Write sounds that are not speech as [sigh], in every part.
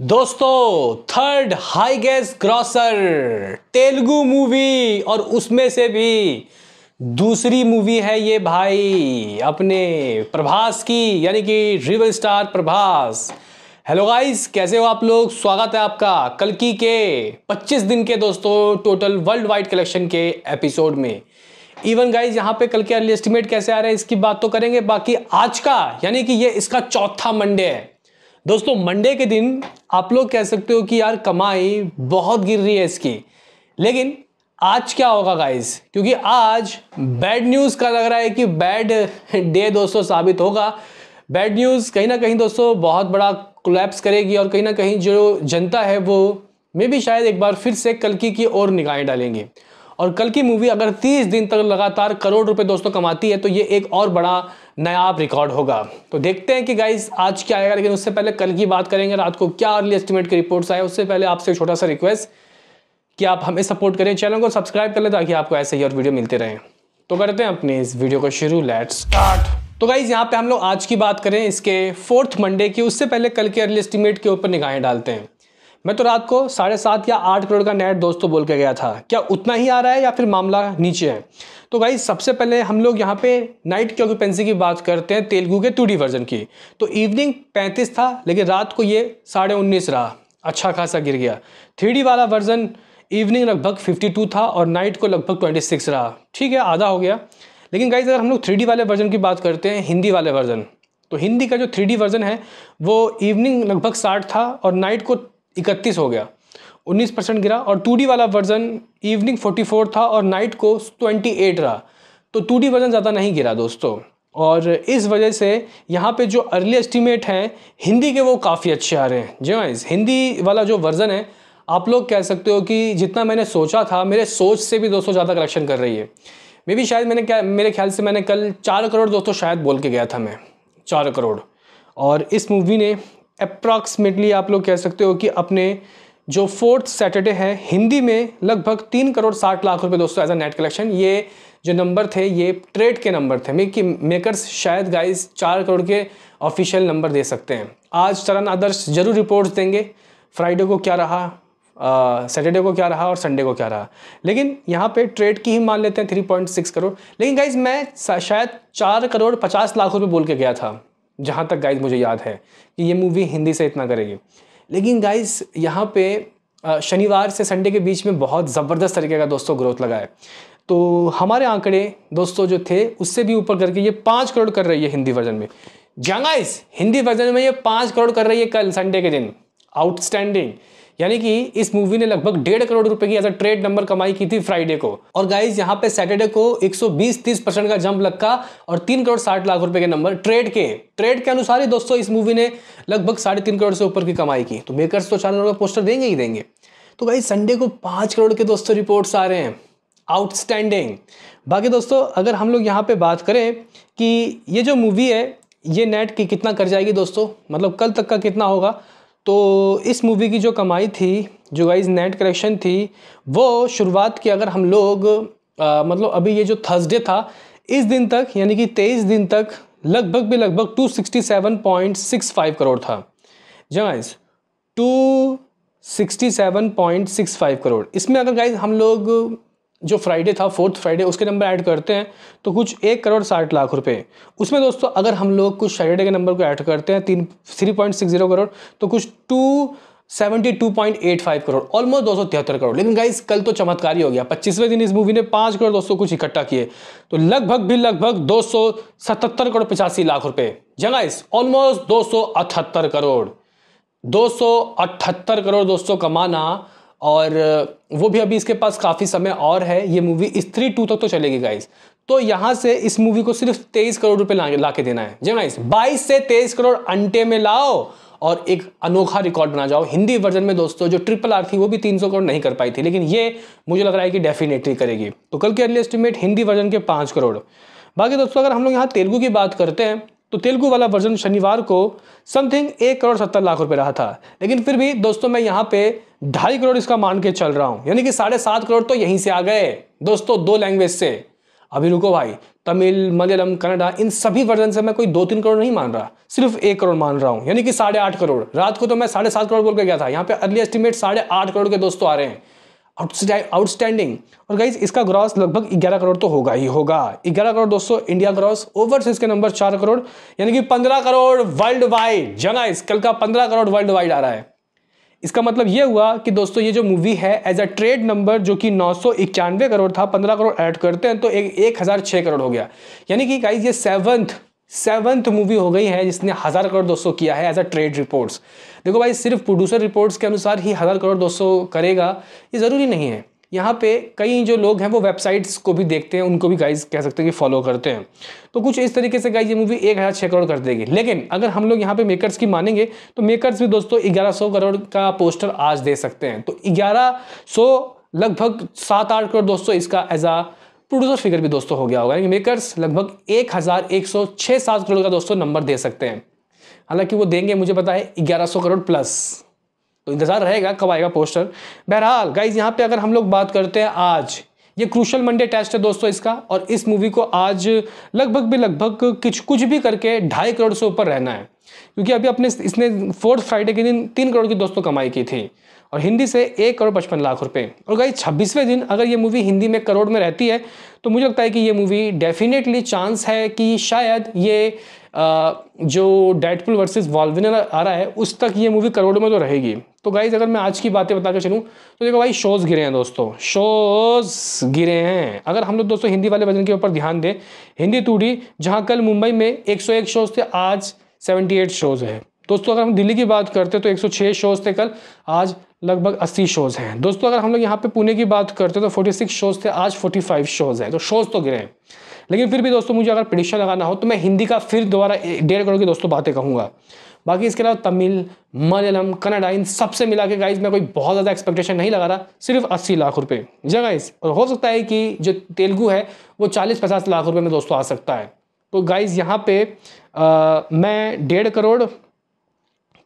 दोस्तों थर्ड हाई गैस ग्रॉसर तेलुगु मूवी और उसमें से भी दूसरी मूवी है ये भाई अपने प्रभास की यानी कि रिवल स्टार प्रभास हेलो गाइस कैसे हो आप लोग स्वागत है आपका कल की के 25 दिन के दोस्तों टोटल वर्ल्ड वाइड कलेक्शन के एपिसोड में इवन गाइस यहाँ पे कल के अर्ली एस्टिमेट कैसे आ रहे हैं इसकी बात तो करेंगे बाकी आज का यानी कि ये इसका चौथा मंडे है दोस्तों मंडे के दिन आप लोग कह सकते हो कि यार कमाई बहुत गिर रही है इसकी लेकिन आज क्या होगा गाइस क्योंकि आज बैड न्यूज़ का लग रहा है कि बैड डे दोस्तों साबित होगा बैड न्यूज़ कहीं ना कहीं दोस्तों बहुत बड़ा कोलैप्स करेगी और कहीं ना कहीं जो जनता है वो मे भी शायद एक बार फिर से कलकी की ओर निगाहें डालेंगे और कल की मूवी अगर 30 दिन तक लगातार करोड़ रुपए दोस्तों कमाती है तो ये एक और बड़ा नयाब रिकॉर्ड होगा तो देखते हैं कि गाइस आज क्या आएगा लेकिन उससे पहले कल की बात करेंगे रात को क्या अर्ली एस्टिमेट की रिपोर्ट्स आए उससे पहले आपसे छोटा सा रिक्वेस्ट कि आप हमें सपोर्ट करें चैनल को सब्सक्राइब कर लें ताकि आपको ऐसे ही और वीडियो मिलते रहें तो करते हैं अपने इस वीडियो को शुरू लेट स्टार्ट तो गाइज यहाँ पे हम लोग आज की बात करें इसके फोर्थ मंडे की उससे पहले कल के अर्ली एस्टिमेट के ऊपर निगाहें डालते हैं मैं तो रात को साढ़े सात या आठ करोड़ का नेट दोस्तों बोल के गया था क्या उतना ही आ रहा है या फिर मामला नीचे है तो गाई सबसे पहले हम लोग यहाँ पे नाइट की ऑक्यूपेंसी की बात करते हैं तेलुगु के टू वर्जन की तो इवनिंग पैंतीस था लेकिन रात को ये साढ़े उन्नीस रहा अच्छा खासा गिर गया थ्री वाला वर्जन इवनिंग लगभग फिफ्टी था और नाइट को लगभग ट्वेंटी रहा ठीक है आधा हो गया लेकिन गाइज अगर हम लोग थ्री वाले वर्जन की बात करते हैं हिंदी वाले वर्जन तो हिंदी का जो थ्री वर्जन है वो इवनिंग लगभग साठ था और नाइट को इकतीस हो गया 19 परसेंट गिरा और टू वाला वर्जन इवनिंग 44 था और नाइट को 28 रहा तो टू वर्जन ज़्यादा नहीं गिरा दोस्तों और इस वजह से यहाँ पे जो अर्ली एस्टिमेट हैं हिंदी के वो काफ़ी अच्छे आ रहे हैं जी वाइज हाँ, हिंदी वाला जो वर्ज़न है आप लोग कह सकते हो कि जितना मैंने सोचा था मेरे सोच से भी दोस्तों ज़्यादा कलेक्शन कर रही है मे भी शायद मैंने क्या मेरे ख्याल से मैंने कल चार करोड़ दोस्तों शायद बोल के गया था मैं चार करोड़ और इस मूवी ने अप्रॉक्सीमेटली आप लोग कह सकते हो कि अपने जो फोर्थ सैटरडे है हिंदी में लगभग तीन करोड़ साठ लाख रुपए दोस्तों एज अ नेट कलेक्शन ये जो नंबर थे ये ट्रेड के नंबर थे मे कि मेकर्स शायद गाइस चार करोड़ के ऑफिशियल नंबर दे सकते हैं आज तरन आदर्श जरूर रिपोर्ट्स देंगे फ्राइडे को क्या रहा सैटरडे को क्या रहा और संडे को क्या रहा लेकिन यहाँ पे ट्रेड की ही मान लेते हैं थ्री पॉइंट सिक्स करोड़ लेकिन गाइज मैं शायद चार करोड़ पचास लाख रुपये बोल के गया था जहाँ तक गाइज मुझे याद है कि ये मूवी हिंदी से इतना करेगी लेकिन गाइज यहाँ पे शनिवार से संडे के बीच में बहुत ज़बरदस्त तरीके का दोस्तों ग्रोथ लगा है तो हमारे आंकड़े दोस्तों जो थे उससे भी ऊपर करके ये पाँच करोड़ कर रही है हिंदी वर्जन में जंगाइज हिंदी वर्जन में ये पाँच करोड़ कर रही है कल संडे के दिन आउटस्टैंडिंग यानी कि इस मूवी ने लगभग डेढ़ करोड़ रुपए की एज अ ट्रेड नंबर कमाई की थी फ्राइडे को और गाइज यहाँ पे सैटरडे को 120-30 परसेंट का जंप लगा और तीन करोड़ साठ लाख रुपए के नंबर ट्रेड के ट्रेड के अनुसार ही दोस्तों इस मूवी ने लगभग साढ़े तीन करोड़ से ऊपर की कमाई की तो मेकर्स तो चार करोड़ का पोस्टर देंगे ही देंगे तो गाइज संडे को पांच करोड़ के दोस्तों रिपोर्ट्स आ रहे हैं आउटस्टैंडिंग बाकी दोस्तों अगर हम लोग यहाँ पे बात करें कि ये जो मूवी है ये नेट की कितना कर जाएगी दोस्तों मतलब कल तक का कितना होगा तो इस मूवी की जो कमाई थी जो गाइज नेट कलेक्शन थी वो शुरुआत की अगर हम लोग आ, मतलब अभी ये जो थर्सडे था इस दिन तक यानी कि तेईस दिन तक लगभग भी लगभग 267.65 करोड़ था जी गाइज हाँ 267.65 करोड़ इसमें अगर गाइज हम लोग जो फ्राइडे था फोर्थ फ्राइडे उसके नंबर ऐड करते हैं तो कुछ एक करोड़ साठ लाख रुपए उसमें दोस्तों अगर हम लोग कुछ सैटरडे के नंबर को ऐड करते हैं तीन three point six zero crore तो कुछ two seventy two point eight five crore almost दो सौ तिहत्तर करोड़ लेकिन गाइस कल तो चमत्कारी हो गया पच्चीसवें दिन इस मूवी ने पाँच करोड़ दोस्तों कुछ इकट्ठा किए तो लगभग भी लगभग दो सौ सतहत्तर करोड़ पचासी लाख रुपये जगाइस ऑलमोस्ट दो सौ अठहत्तर करोड़ दो सौ अठहत्तर करोड़ दोस्तों कमाना और वो भी अभी इसके पास काफ़ी समय और है ये मूवी स्त्री टू तक तो चलेगी गाइस तो यहाँ से इस मूवी को सिर्फ तेईस करोड़ रुपए ला, ला के देना है जी गाइस हाँ, बाईस से तेईस करोड़ अंटे में लाओ और एक अनोखा रिकॉर्ड बना जाओ हिंदी वर्जन में दोस्तों जो ट्रिपल आर थी वो भी 300 करोड़ नहीं कर पाई थी लेकिन ये मुझे लग रहा है कि डेफिनेटली करेगी तो कल की अर्ली एस्टिमेट हिंदी वर्जन के पाँच करोड़ बाकी दोस्तों अगर हम लोग यहाँ तेलुगू की बात करते हैं तो तेलुगु वाला वर्जन शनिवार को समथिंग एक करोड़ सत्तर लाख रुपए रहा था लेकिन फिर भी दोस्तों मैं यहाँ पे ढाई करोड़ इसका मान के चल रहा हूँ यानी कि साढ़े सात करोड़ तो यहीं से आ गए दोस्तों दो लैंग्वेज से अभी रुको भाई तमिल मलयालम कन्नडा इन सभी वर्जन से मैं कोई दो तीन करोड़ नहीं मान रहा सिर्फ एक करोड़ मान रहा हूँ यानी कि साढ़े आठ करोड़ रात को तो मैं साढ़े सात करोड़ बोल के गया था यहाँ पे अर्ली एस्टिमेट साढ़े आठ करोड़ के दोस्तों आ रहे हैं आउटस्टैंडिंग और गाइज इसका ग्रॉस लगभग 11 करोड़ तो होगा ही होगा 11 करोड़ दोस्तों इंडिया ग्रॉस ओवरसीज के नंबर 4 करोड़ यानी कि 15 करोड़ वर्ल्ड वाइड जना इस कल का 15 करोड़ वर्ल्ड वाइड आ रहा है इसका मतलब ये हुआ कि दोस्तों ये जो मूवी है एज अ ट्रेड नंबर जो कि नौ करोड़ था पंद्रह करोड़ एड करते हैं तो एक एक करोड़ हो गया यानी कि गाइज ये सेवंथ सेवन्थ मूवी हो गई है जिसने हज़ार करोड़ दोस्तों किया है एज अ ट्रेड रिपोर्ट्स देखो भाई सिर्फ प्रोड्यूसर रिपोर्ट्स के अनुसार ही हज़ार करोड़ दोस्तों करेगा ये ज़रूरी नहीं है यहाँ पे कई जो लोग हैं वो वेबसाइट्स को भी देखते हैं उनको भी गाइस कह सकते हैं कि फॉलो करते हैं तो कुछ इस तरीके से गाइस ये मूवी एक हज़ार छः करोड़ कर देगी लेकिन अगर हम लोग यहाँ पे मेकर्स की मानेंगे तो मेकर्स भी दोस्तों ग्यारह सौ करोड़ का पोस्टर आज दे सकते हैं तो ग्यारह सौ लगभग सात आठ करोड़ दोस्तों इसका एज आ प्रोड्यूसर फिगर भी दोस्तों हो गया होगा यानी मेकर्स लगभग एक हज़ार एक सौ छः सात करोड़ का दोस्तों नंबर दे सकते हैं हालांकि वो देंगे मुझे पता है ग्यारह सौ करोड़ प्लस तो इंतज़ार रहेगा कब आएगा पोस्टर बहरहाल गाइज यहाँ पे अगर हम लोग बात करते हैं आज ये क्रूशल मंडे टेस्ट है दोस्तों इसका और इस मूवी को आज लगभग भी लगभग कुछ कुछ भी करके ढाई करोड़ से ऊपर रहना है क्योंकि अभी अपने इसने फोर्थ फ्राइडे के दिन तीन करोड़ की दोस्तों कमाई की थी और हिंदी से एक करोड़ पचपन लाख रुपए और गई छब्बीसवें दिन अगर ये मूवी हिंदी में करोड़ में रहती है तो मुझे लगता है कि ये मूवी डेफिनेटली चांस है कि शायद ये जो डेडपुल वर्सेस वॉल्विन आ रहा है उस तक ये मूवी करोड़ में तो रहेगी तो गाइज अगर मैं आज की बातें बता चलूँ तो देखो भाई शोज़ गिरे हैं दोस्तों शोज़ गिरे हैं अगर हम लोग दोस्तों हिंदी वाले भजन के ऊपर ध्यान दें हिंदी टूडी जहाँ कल मुंबई में 101 शोज़ थे आज 78 शोज़ है दोस्तों अगर हम दिल्ली की बात करते तो 106 शोज़ थे कल आज लगभग 80 शोज़ हैं दोस्तों अगर हम लोग यहाँ पे पुणे की बात करते हैं तो 46 शोज़ थे आज 45 शोज़ हैं तो शोज़ तो गिरे हैं लेकिन फिर भी दोस्तों मुझे अगर प्रडिक्शन लगाना हो तो मैं हिंदी का फिर दोबारा डेढ़ करोड़ की दोस्तों बातें कहूँगा बाकी इसके अलावा तमिल मलयालम कन्नडा इन सबसे मिला के गाइज मैं कोई बहुत ज़्यादा एक्सपेक्टेशन नहीं लगा रहा सिर्फ अस्सी लाख रुपये जी गाइज हाँ और हो सकता है कि जो तेलुगु है वो चालीस पचास लाख रुपये में दोस्तों आ सकता है तो गाइज यहाँ पे मैं डेढ़ करोड़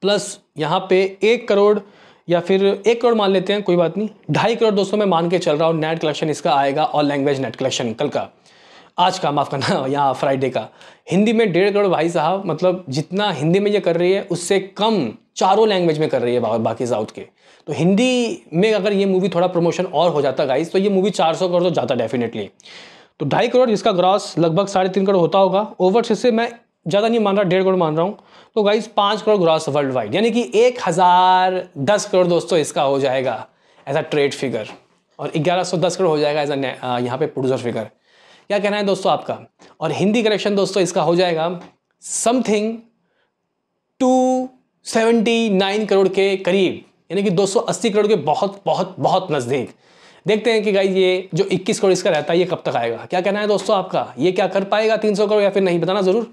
प्लस यहाँ पे एक करोड़ या फिर एक करोड़ मान लेते हैं कोई बात नहीं ढाई करोड़ दोस्तों मैं मान के चल रहा हूँ नेट कलेक्शन इसका आएगा और लैंग्वेज नेट कलेक्शन कल का आज का माफ़ करना [laughs] यहाँ फ्राइडे का हिंदी में डेढ़ करोड़ भाई साहब मतलब जितना हिंदी में ये कर रही है उससे कम चारों लैंग्वेज में कर रही है बाकी साउथ के तो हिंदी में अगर ये मूवी थोड़ा प्रमोशन और हो जाता गाइस तो ये मूवी 400 करोड़ तो जाता डेफिनेटली तो ढाई करोड़ जिसका ग्रॉस लगभग साढ़े तीन करोड़ होता होगा ओवर से मैं ज़्यादा नहीं मान रहा डेढ़ करोड़ मान रहा हूँ तो गाइज पांच करोड़ ग्रॉस वर्ल्ड वाइड यानी कि एक हज़ार दस करोड़ दोस्तों इसका हो जाएगा एज अ ट्रेड फिगर और ग्यारह सौ दस करोड़ हो जाएगा एज अ यहाँ पे प्रोड्यूसर फिगर क्या कहना है दोस्तों आपका और हिंदी कलेक्शन दोस्तों इसका हो जाएगा something two seventy nine crore के करीब यानी कि दो सौ अस्सी करोड़ के बहुत बहुत बहुत नज़दीक देखते हैं कि गाइज ये जो इक्कीस करोड़ इसका रहता है ये कब तक आएगा क्या कहना है दोस्तों आपका ये क्या कर पाएगा तीन सौ करोड़ या फिर नहीं बताना ज़रूर